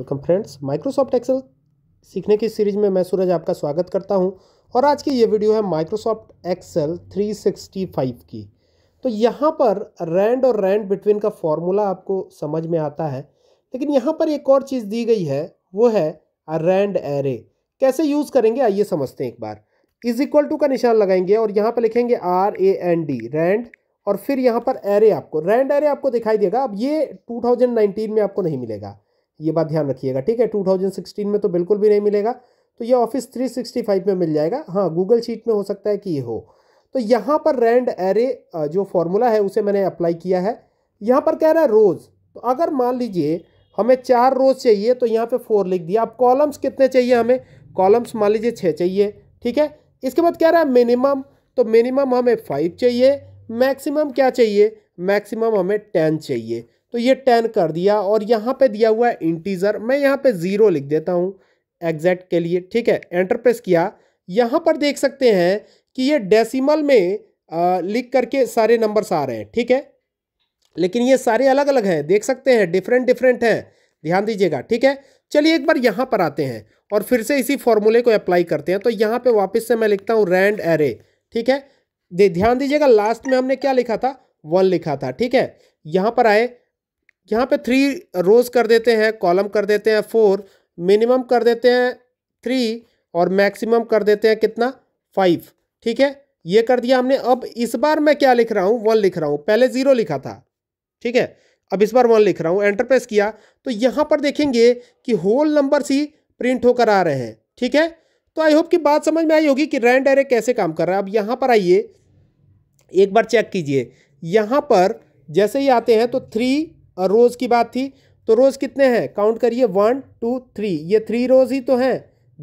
welcome friends Microsoft Excel सीखने की series में मैं सूरज आपका स्वागत करता हूं और आज की ये वीडियो है माइक्रोसॉफ्ट एक्सेल 365 की तो यहाँ पर रैंड और रैंड बिटवीन का फॉर्मूला आपको समझ में आता है लेकिन यहाँ पर एक और चीज़ दी गई है वो है रैंड एरे कैसे यूज़ करेंगे आइए समझते हैं एक बार इज इक्वल टू का निशान लगाएंगे और यहाँ पर लिखेंगे R A N D rand और फिर यहाँ पर एरे आपको रैंड एरे आपको दिखाई देगा अब ये 2019 में आपको नहीं मिलेगा ये बात ध्यान रखिएगा ठीक है 2016 में तो बिल्कुल भी नहीं मिलेगा तो ये ऑफिस 365 में मिल जाएगा हाँ गूगल शीट में हो सकता है कि ये हो तो यहाँ पर रैंड एरे जो फॉर्मूला है उसे मैंने अप्लाई किया है यहाँ पर कह रहा है रोज़ तो अगर मान लीजिए हमें चार रोज़ चाहिए तो यहाँ पे फोर लिख दिया अब कॉलम्स कितने चाहिए हमें कॉलम्स मान लीजिए छः चाहिए ठीक है इसके बाद कह रहा है मिनिमम तो मिनिमम हमें फाइव चाहिए मैक्सिमम क्या चाहिए मैक्सिमम हमें टेन चाहिए तो ये टेन कर दिया और यहाँ पे दिया हुआ है इंटीज़र मैं यहाँ पे ज़ीरो लिख देता हूँ एग्जैक्ट के लिए ठीक है एंटर प्रेस किया यहाँ पर देख सकते हैं कि ये डेसिमल में आ, लिख करके सारे नंबर्स आ रहे हैं ठीक है लेकिन ये सारे अलग अलग हैं देख सकते हैं डिफरेंट डिफरेंट हैं ध्यान दीजिएगा ठीक है चलिए एक बार यहाँ पर आते हैं और फिर से इसी फॉर्मूले को अप्लाई करते हैं तो यहाँ पे वापस से मैं लिखता हूँ रैंड एरे ठीक है ध्यान दीजिएगा लास्ट में हमने क्या लिखा था वन लिखा था ठीक है यहाँ पर आए यहाँ पे थ्री रोज कर देते हैं कॉलम कर देते हैं फोर मिनिमम कर देते हैं थ्री और मैक्सिमम कर देते हैं कितना फाइव ठीक है ये कर दिया हमने अब इस बार मैं क्या लिख रहा हूँ वन लिख रहा हूँ पहले ज़ीरो लिखा था ठीक है अब इस बार वन लिख रहा हूँ एंटर प्रेस किया तो यहाँ पर देखेंगे कि होल नंबर ही प्रिंट होकर आ रहे हैं ठीक है तो आई होप कि बात समझ में आई होगी कि रैंड एरे कैसे काम कर रहा है अब यहाँ पर आइए एक बार चेक कीजिए यहाँ पर जैसे ही आते हैं तो थ्री और रोज़ की बात थी तो रोज़ कितने हैं काउंट करिए वन टू थ्री ये थ्री रोज़ ही तो हैं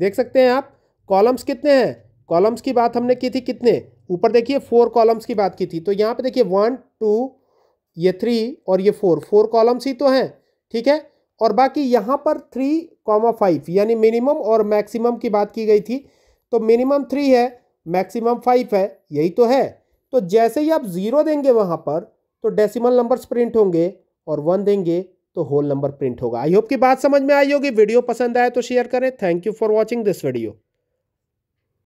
देख सकते हैं आप कॉलम्स कितने हैं कॉलम्स की बात हमने की थी कितने ऊपर देखिए फोर कॉलम्स की बात की थी तो यहाँ पे देखिए वन टू ये थ्री और ये फोर फोर कॉलम्स ही तो हैं ठीक है और बाकी यहाँ पर थ्री कॉमा फाइव यानी मिनिमम और मैक्सिमम की बात की गई थी तो मिनिमम थ्री है मैक्सिमम फाइव है यही तो है तो जैसे ही आप ज़ीरो देंगे वहाँ पर तो डेसिमल नंबर्स प्रिंट होंगे और वन देंगे तो होल नंबर प्रिंट होगा आई होप की बात समझ में आई होगी वीडियो पसंद आए तो शेयर करें thank you for watching this video